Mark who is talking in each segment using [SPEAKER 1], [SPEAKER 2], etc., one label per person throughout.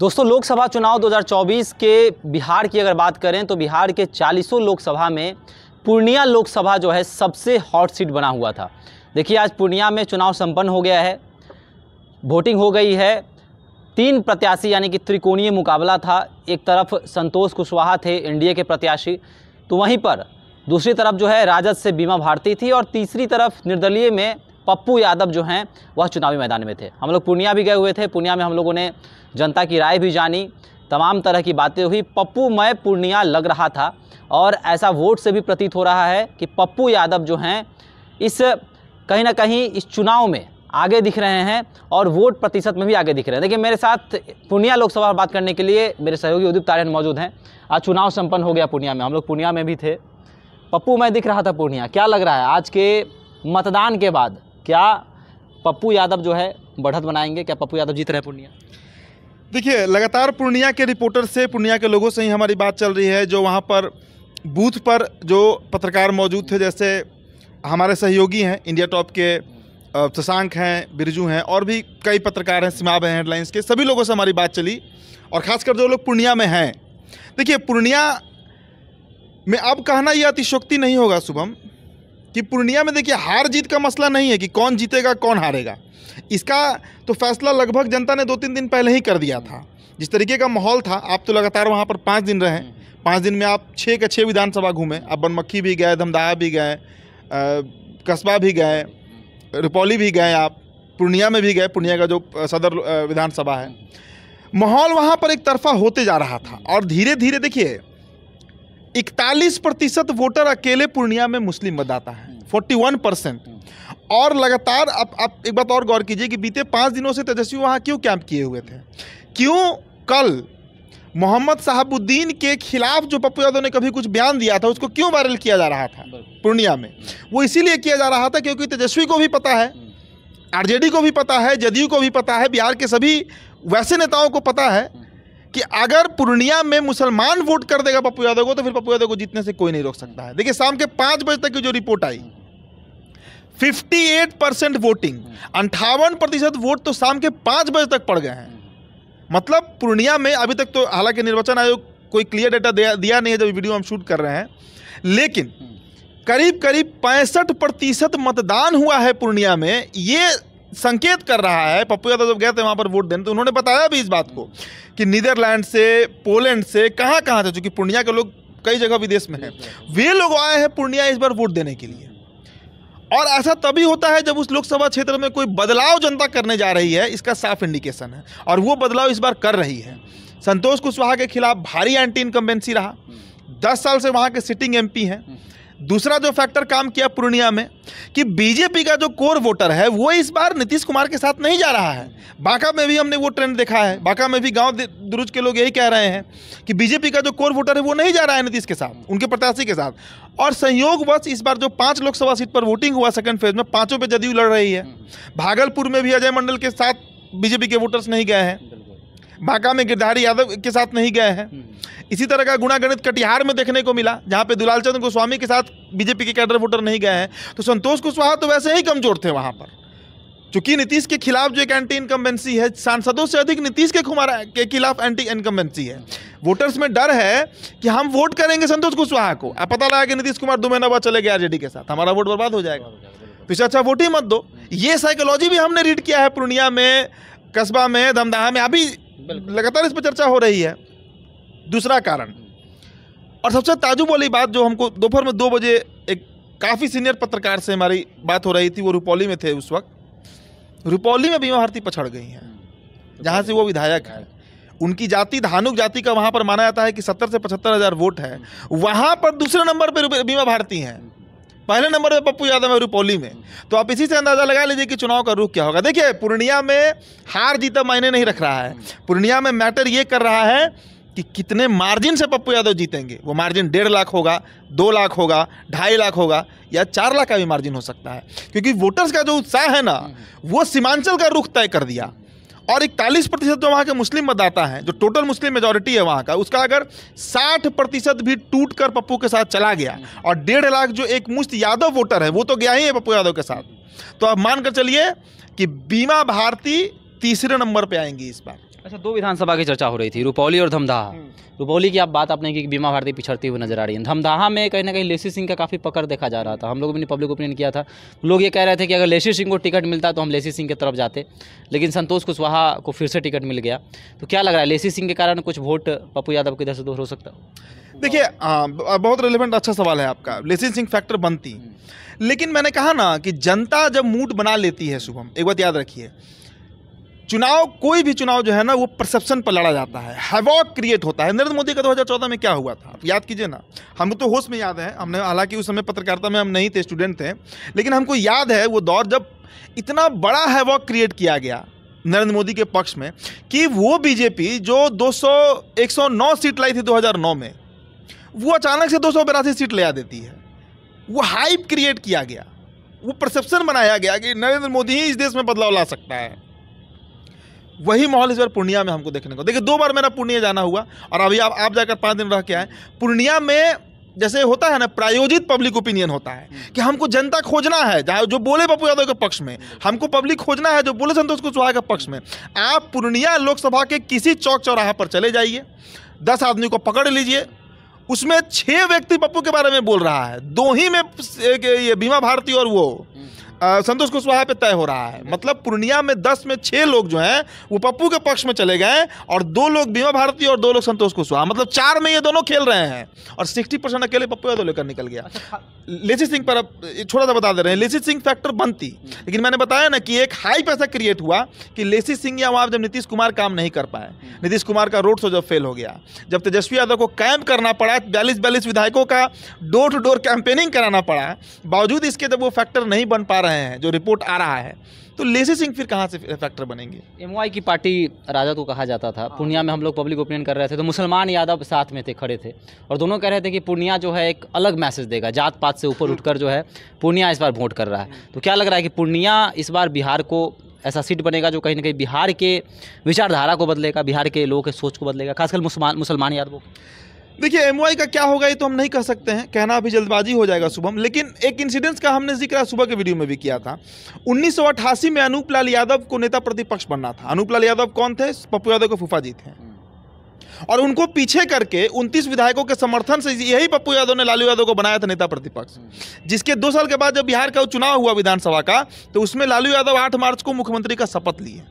[SPEAKER 1] दोस्तों लोकसभा चुनाव 2024 के बिहार की अगर बात करें तो बिहार के चालीसों लोकसभा में पूर्णिया लोकसभा जो है सबसे हॉट सीट बना हुआ था देखिए आज पूर्णिया में चुनाव संपन्न हो गया है वोटिंग हो गई है तीन प्रत्याशी यानी कि त्रिकोणीय मुकाबला था एक तरफ संतोष कुशवाहा थे एनडीए के प्रत्याशी तो वहीं पर दूसरी तरफ जो है राजद से बीमा भारती थी और तीसरी तरफ निर्दलीय में पप्पू यादव जो हैं वह चुनावी मैदान में थे हम लोग पूर्णिया भी गए हुए थे पूर्णिया में हम लोगों ने जनता की राय भी जानी तमाम तरह की बातें हुई पप्पू मैं पूर्णिया लग रहा था और ऐसा वोट से भी प्रतीत हो रहा है कि पप्पू यादव जो हैं इस कहीं ना कहीं इस चुनाव में आगे दिख रहे हैं और वोट प्रतिशत में भी आगे दिख रहे हैं देखिए मेरे साथ पूर्णिया लोकसभा बात करने के लिए मेरे सहयोगी उदित तारायण मौजूद हैं आज चुनाव संपन्न हो गया पूर्णिया में हम लोग पूर्णिया में भी थे पप्पू मैं दिख रहा था पूर्णिया क्या लग रहा है आज के मतदान के बाद क्या पप्पू यादव जो है बढ़त बनाएंगे क्या पप्पू यादव जीत रहे हैं पूर्णिया देखिए
[SPEAKER 2] लगातार पूर्णिया के रिपोर्टर से पूर्णिया के लोगों से ही हमारी बात चल रही है जो वहाँ पर बूथ पर जो पत्रकार मौजूद थे जैसे हमारे सहयोगी हैं इंडिया टॉप के शशांक हैं बिरजू हैं और भी कई पत्रकार हैं सिमाब हैं हेडलाइंस के सभी लोगों से हमारी बात चली और ख़ासकर जो लोग पूर्णिया में हैं देखिए पूर्णिया में अब कहना यह अतिशोक्ति नहीं होगा शुभम कि पूर्णिया में देखिए हार जीत का मसला नहीं है कि कौन जीतेगा कौन हारेगा इसका तो फैसला लगभग जनता ने दो तीन दिन पहले ही कर दिया था जिस तरीके का माहौल था आप तो लगातार वहाँ पर पाँच दिन रहे पाँच दिन में आप छः का छः विधानसभा घूमें आप बनमक्खी भी गए धमदाह भी गए कस्बा भी गए रुपौली भी गए आप पूर्णिया में भी गए पूर्णिया का जो सदर विधानसभा है माहौल वहाँ पर एक तरफा होते जा रहा था और धीरे धीरे देखिए इकतालीस प्रतिशत वोटर अकेले पूर्णिया में मुस्लिम मतदाता है हम्म। फोर्टी वन परसेंट हम्म। और लगातार आप आप एक बात और गौर कीजिए कि बीते पाँच दिनों से तेजस्वी वहाँ क्यों कैंप किए हुए थे क्यों कल मोहम्मद साहबुद्दीन के खिलाफ जो पप्पू यादव ने कभी कुछ बयान दिया था उसको क्यों वायरल किया जा रहा था पूर्णिया में वो इसीलिए किया जा रहा था क्योंकि तेजस्वी को भी पता है हम्म। आरजेडी को भी पता है जदयू को भी पता है बिहार के सभी वैसे नेताओं को पता है कि अगर पूर्णिया में मुसलमान वोट कर देगा पप्पू यादव को तो फिर पप्पू यादव को जीतने से कोई नहीं रोक सकता है देखिए शाम के पांच बजे तक की जो रिपोर्ट आई 58 परसेंट वोटिंग अंठावन प्रतिशत वोट तो शाम के पांच बजे तक पड़ गए हैं मतलब पूर्णिया में अभी तक तो हालांकि निर्वाचन आयोग कोई क्लियर डाटा दिया, दिया नहीं है जब वीडियो हम शूट कर रहे हैं लेकिन करीब करीब पैंसठ प्रतिशत मतदान हुआ है पूर्णिया में ये संकेत कर रहा है पप्पू यादव जब गए थे वहाँ पर वोट देने तो उन्होंने बताया भी इस बात को कि नीदरलैंड से पोलैंड से कहाँ कहाँ थे चूँकि पूर्णिया के लोग कई जगह विदेश में हैं वे लोग आए हैं पूर्णिया इस बार वोट देने के लिए और ऐसा तभी होता है जब उस लोकसभा क्षेत्र में कोई बदलाव जनता करने जा रही है इसका साफ इंडिकेशन है और वो बदलाव इस बार कर रही है संतोष कुशवाहा के खिलाफ भारी एंटी इनकम्बेंसी रहा दस साल से वहाँ के सिटिंग एमपी हैं दूसरा जो फैक्टर काम किया पूर्णिया में कि बीजेपी का जो कोर वोटर है वो इस बार नीतीश कुमार के साथ नहीं जा रहा है बांका में भी हमने वो ट्रेंड देखा है बांका में भी गांव दुरुज के लोग यही कह रहे हैं कि बीजेपी का जो कोर वोटर है वो नहीं जा रहा है नीतीश के साथ उनके प्रत्याशी के साथ और संयोगवश इस बार जो पांच लोकसभा सीट पर वोटिंग हुआ सेकंड फेज में पांचों पर जदयू लड़ रही है भागलपुर में भी अजय मंडल के साथ बीजेपी के वोटर्स नहीं गए हैं बांका में गिरधारी यादव के साथ नहीं गए हैं हम्म। इसी तरह का गुणागणित कटिहार में देखने को मिला जहाँ पे दुलाल चंद्र गोस्वामी के साथ बीजेपी के कैडर वोटर नहीं गए हैं तो संतोष कुशवाहा तो वैसे ही कमजोर थे वहाँ पर चूंकि नीतीश के खिलाफ जो एक एंटी इनकम्बेंसी है सांसदों से अधिक नीतीश के खुमारा के खिलाफ एंटी इनकम्बेंसी है वोटर्स में डर है कि हम वोट करेंगे संतोष कुशवाहा को अब पता लगा कि नीतीश कुमार दो महीना बाद चले गए आरजेडी के साथ हमारा वोट बर्बाद हो जाएगा तो इसे अच्छा वोट ही मत दो ये साइकोलॉजी भी हमने रीड किया है पूर्णिया में कस्बा में धमदाहा में अभी लगातार इस पर चर्चा हो रही है दूसरा कारण और सबसे ताजुब वाली बात जो हमको दोपहर में दो बजे एक काफ़ी सीनियर पत्रकार से हमारी बात हो रही थी वो रुपौली में थे उस वक्त रुपौली में बीमा भारती पछड़ गई हैं तो जहाँ से वो विधायक हैं उनकी जाति धानुक जाति का वहाँ पर माना जाता है कि सत्तर से पचहत्तर हज़ार वोट है हम्म। वहाँ पर दूसरे नंबर पर बीमा भारती हैं हम्म। पहले नंबर पे पप्पू यादव है रुपौली में तो आप इसी से अंदाज़ा लगा लीजिए कि चुनाव का रुख क्या होगा देखिए पूर्णिया में हार जीता मायने नहीं रख रहा है पूर्णिया में मैटर ये कर रहा है कि कितने मार्जिन से पप्पू यादव जीतेंगे वो मार्जिन डेढ़ लाख होगा दो लाख होगा ढाई लाख होगा या चार लाख का भी मार्जिन हो सकता है क्योंकि वोटर्स का जो उत्साह है ना वो सीमांचल का रुख तय कर दिया और इकतालीस प्रतिशत जो वहाँ के मुस्लिम मतदाता हैं जो टोटल मुस्लिम मेजोरिटी है वहाँ का उसका अगर साठ प्रतिशत भी टूट कर पप्पू के साथ चला गया और डेढ़ लाख जो एक मुश्त यादव वोटर है वो तो गया ही है पप्पू यादव के साथ तो आप मानकर चलिए कि बीमा भारती तीसरे नंबर पर आएंगी इस बार
[SPEAKER 1] अच्छा दो विधानसभा की चर्चा हो रही थी रुपौली और धमदाहा हम्म। रुपौली की आप बात आपने की बीमा भारती पिछड़ती हुई नजर आ रही है धमदाहा में कहीं ना कहीं लेसी सिंह का काफ़ी पकड़ देखा जा रहा था हम लोगों ने पब्लिक ओपिनियन किया था लोग ये कह रहे थे कि अगर लेसी सिंह को टिकट मिलता तो हम लेसी सिंह की तरफ जाते लेकिन संतोष कुशवाहा को फिर से टिकट मिल गया तो क्या लग रहा है लेसी सिंह के कारण कुछ वोट पप्पू यादव की इधर से दूर हो सकता
[SPEAKER 2] देखिए बहुत रिलेवेंट अच्छा सवाल है आपका लेसी सिंह फैक्टर बनती लेकिन मैंने कहा ना कि जनता जब मूड बना लेती है शुभम एक बात याद रखिए चुनाव कोई भी चुनाव जो है ना वो परसेप्शन पर लड़ा जाता है हैवॉक क्रिएट होता है नरेंद्र मोदी का 2014 में क्या हुआ था याद कीजिए ना हम तो होश में याद है हमने हालांकि उस समय पत्रकारिता में हम नहीं थे स्टूडेंट थे लेकिन हमको याद है वो दौर जब इतना बड़ा हैवॉक क्रिएट किया गया नरेंद्र मोदी के पक्ष में कि वो बीजेपी जो दो सौ सीट लाई थी दो में वो अचानक से दो सीट ले आ देती है वो हाइप क्रिएट किया गया वो परसेप्शन बनाया गया कि नरेंद्र मोदी ही इस देश में बदलाव ला सकता है वही माहौल इस बार पूर्णिया में हमको देखने को देखिए दो बार मेरा पूर्णिया जाना हुआ और अभी आप आप जाकर पाँच दिन रह के आए पूर्णिया में जैसे होता है ना प्रायोजित पब्लिक ओपिनियन होता है हम्म। कि हमको जनता खोजना है जहाँ जो बोले पप्पू यादव के पक्ष में हमको पब्लिक खोजना है जो बोले संतोष कुशवाहा के पक्ष में आप पूर्णिया लोकसभा के किसी चौक चौराहा पर चले जाइए दस आदमी को पकड़ लीजिए उसमें छः व्यक्ति पप्पू के बारे में बोल रहा है दो ही में ये बीमा भारती और वो संतोष कुशवाहा पे तय हो रहा है मतलब पूर्णिया में दस में छह लोग जो हैं वो पप्पू के पक्ष में चले गए और दो लोग बीमा भारती और दो लोग संतोष कुशवाहा मतलब चार में ये दोनों खेल रहे हैं और सिक्सटी परसेंट अकेले पप्पू यादव लेकर निकल गया अच्छा, लेसी सिंह पर अब छोटा सा बता दे रहे हैं लेसी सिंह फैक्टर बनती लेकिन मैंने बताया ना कि एक हाइप ऐसा क्रिएट हुआ कि लेसी सिंह या वहाँ जब नीतीश कुमार काम नहीं कर पाए नीतीश कुमार का रोड शो जब फेल हो गया जब तेजस्वी यादव को कैंप करना पड़ा बयालीस बयालीस विधायकों का डोर टू डोर कैंपेनिंग कराना पड़ा बावजूद इसके जब वो फैक्टर नहीं बन पा रहे रहे हैं जो रिपोर्ट आ रहा है तो लेसी सिंह फिर कहाँ से फैक्टर बनेंगे
[SPEAKER 1] एम की पार्टी राजा को कहा जाता था हाँ। पूर्णिया में हम लोग पब्लिक ओपिनियन कर रहे थे तो मुसलमान यादव साथ में थे खड़े थे और दोनों कह रहे थे कि पूर्णिया जो है एक अलग मैसेज देगा जात पात से ऊपर हाँ। उठकर जो है पूर्णिया इस बार वोट कर रहा है हाँ। तो क्या लग रहा है कि पूर्णिया इस बार बिहार को ऐसा सीट बनेगा जो कहीं ना कहीं बिहार के विचारधारा को बदलेगा बिहार के लोगों के सोच को बदलेगा खासकर मुसलमान मुसलमान यादवों को
[SPEAKER 2] देखिए एम का क्या होगा ये तो हम नहीं कह सकते हैं कहना अभी जल्दबाजी हो जाएगा शुभम लेकिन एक इंसिडेंस का हमने जिक्र सुबह के वीडियो में भी किया था उन्नीस में अनूप लाल यादव को नेता प्रतिपक्ष बनना था अनूप लाल यादव कौन थे पप्पू यादव के फुफा जी थे और उनको पीछे करके उनतीस विधायकों के समर्थन से यही पप्पू यादव ने लालू यादव को बनाया था नेता प्रतिपक्ष जिसके दो साल के बाद जब बिहार का चुनाव हुआ विधानसभा का तो उसमें लालू यादव आठ मार्च को मुख्यमंत्री का शपथ लिए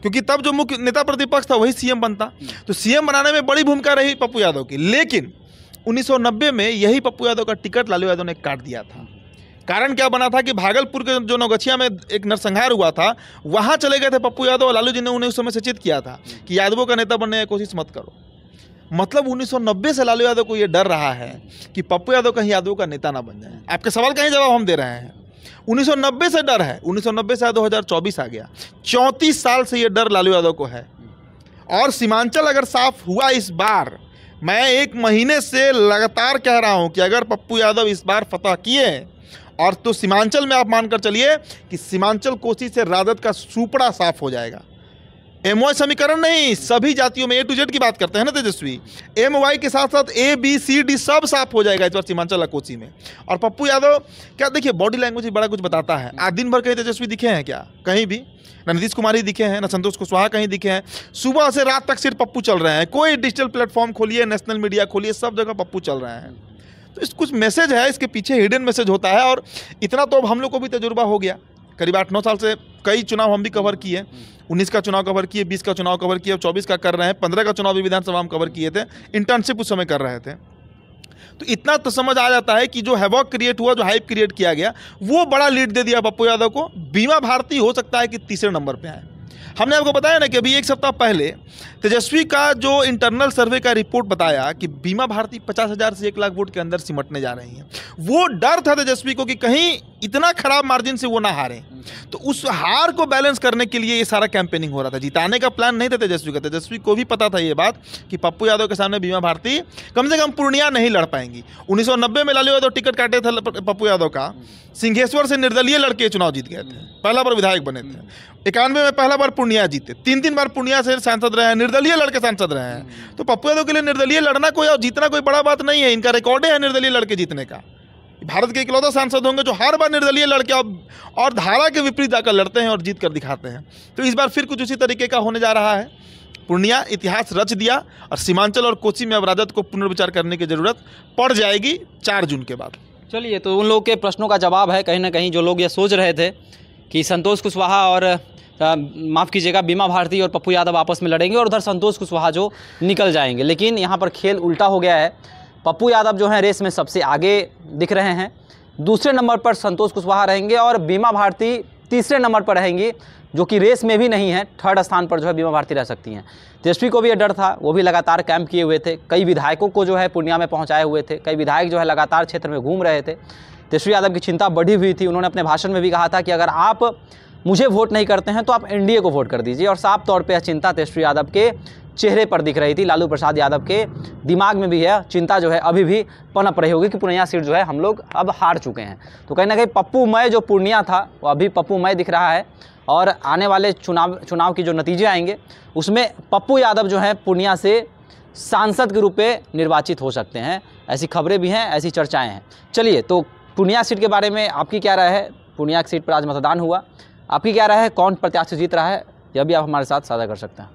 [SPEAKER 2] क्योंकि तब जो मुख्य नेता प्रतिपक्ष था वही सीएम बनता तो सीएम बनाने में बड़ी भूमिका रही पप्पू यादव की लेकिन 1990 में यही पप्पू यादव का टिकट लालू यादव ने काट दिया था कारण क्या बना था कि भागलपुर के जो नौगछिया में एक नरसंहार हुआ था वहाँ चले गए थे पप्पू यादव और लालू जी ने उन्हें उस समय सचित किया था कि यादवों का नेता बनने की कोशिश मत करो मतलब 1990 से लालू यादव को ये डर रहा है कि पप्पू यादव कहीं यादवों का नेता ना बन जाए आपके सवाल का ही जवाब हम दे रहे हैं 1990 से डर है 1990 से 2024 आ गया चौंतीस साल से ये डर लालू यादव को है और सीमांचल अगर साफ हुआ इस बार मैं एक महीने से लगातार कह रहा हूं कि अगर पप्पू यादव इस बार फतह किए और तो सीमांचल में आप मानकर चलिए कि सीमांचल कोसी से राजद का सुपड़ा साफ हो जाएगा एम वाई समीकरण नहीं सभी जातियों में ए टू जेड की बात करते हैं ना तेजस्वी एम वाई के साथ साथ ए बी सी डी सब साफ हो जाएगा इस बार सीमांचल कोची में और पप्पू यादव क्या देखिए बॉडी लैंग्वेज बड़ा कुछ बताता है आज दिन भर कहीं तेजस्वी दिखे हैं क्या कहीं भी ना नीतीश कुमार ही दिखे हैं ना संतोष कुशवाहा कहीं दिखे हैं सुबह से रात तक सिर्फ पप्पू चल रहे हैं कोई डिजिटल प्लेटफॉर्म खोलिए नेशनल मीडिया खोलिए सब जगह पप्पू चल रहे हैं तो इस कुछ मैसेज है इसके पीछे हिडन मैसेज होता है और इतना तो अब हम लोग को भी तजुर्बा हो गया करीब आठ नौ साल से कई चुनाव हम भी कवर किए हम्म। उन्नीस का चुनाव कवर किए बीस का चुनाव कवर किए चौबीस का कर रहे हैं पंद्रह का चुनाव भी विधानसभा में कवर किए थे इंटर्नशिप उस समय कर रहे थे तो इतना तो समझ आ जाता है कि जो हैवॉक क्रिएट हुआ जो हाइप क्रिएट किया गया वो बड़ा लीड दे दिया पप्पू यादव को बीमा भारती हो सकता है कि तीसरे नंबर पर आए हमने आपको बताया ना कि अभी एक सप्ताह पहले तेजस्वी का जो इंटरनल सर्वे का रिपोर्ट बताया कि बीमा भारती पचास हज़ार से एक लाख वोट के अंदर सिमटने जा रही है वो डर था तेजस्वी को कि कहीं इतना खराब मार्जिन से वो ना हारे तो उस हार को बैलेंस करने के लिए ये सारा कैंपेनिंग हो रहा था जिताने का प्लान नहीं था तेजस्वी का तेजस्वी को भी पता था ये बात कि पप्पू यादव के सामने बीमा भारती कम से कम पूर्णिया नहीं लड़ पाएंगी उन्नीस में लालू यादव टिकट काटे थे पप्पू यादव का सिंहेश्वर से निर्दलीय लड़के चुनाव जीत गए थे पहला बार विधायक बने थे इक्यानवे में पहला बार पूर्णिया जीते तीन तीन बार पूर्णिया से सांसद रहे हैं निर्दलीय लड़के सांसद रहे हैं हम्म। तो पप्पू यादव के लिए निर्दलीय लड़ना कोई और जीतना कोई बड़ा बात नहीं है इनका रिकॉर्ड है निर्दलीय लड़के जीतने का भारत के इकलौता सांसद होंगे जो हर बार निर्दलीय लड़के और धारा के विपरीत जाकर लड़ते हैं और जीत कर दिखाते हैं तो इस बार फिर कुछ उसी तरीके का होने जा रहा है पूर्णिया इतिहास रच दिया और सीमांचल और कोची में अब राजद को पुनर्विचार करने की ज़रूरत पड़ जाएगी चार जून के बाद
[SPEAKER 1] चलिए तो उन लोगों के प्रश्नों का जवाब है कहीं ना कहीं जो लोग ये सोच रहे थे कि संतोष कुशवाहा और माफ़ कीजिएगा बीमा भारती और पप्पू यादव आपस में लड़ेंगे और उधर संतोष कुशवाहा जो निकल जाएंगे लेकिन यहाँ पर खेल उल्टा हो गया है पप्पू यादव जो हैं रेस में सबसे आगे दिख रहे हैं दूसरे नंबर पर संतोष कुशवाहा रहेंगे और बीमा भारती तीसरे नंबर पर रहेंगी जो कि रेस में भी नहीं है थर्ड स्थान पर जो है बीमा भारती रह सकती हैं तेजस्वी को भी यह डर था वो भी लगातार कैंप किए हुए थे कई विधायकों को जो है पूर्णिया में पहुँचाए हुए थे कई विधायक जो है लगातार क्षेत्र में घूम रहे थे तेजस्वी यादव की चिंता बढ़ी हुई थी उन्होंने अपने भाषण में भी कहा था कि अगर आप मुझे वोट नहीं करते हैं तो आप एन को वोट कर दीजिए और साफ तौर पर यह चिंता तेजस्वी यादव के चेहरे पर दिख रही थी लालू प्रसाद यादव के दिमाग में भी है चिंता जो है अभी भी पनप रही होगी कि पूर्णिया सीट जो है हम लोग अब हार चुके हैं तो कहीं ना कहीं पप्पू मय जो पूर्णिया था वो अभी पप्पू मय दिख रहा है और आने वाले चुनाव चुनाव के जो नतीजे आएंगे उसमें पप्पू यादव जो हैं पूर्णिया से सांसद के रूप में निर्वाचित हो सकते हैं ऐसी खबरें भी हैं ऐसी चर्चाएं हैं चलिए तो पूर्णिया सीट के बारे में आपकी क्या राय है पूर्णिया की सीट पर आज मतदान हुआ आपकी क्या राय है कौन प्रत्याशी जीत रहा है यह भी आप हमारे साथ साझा कर सकते हैं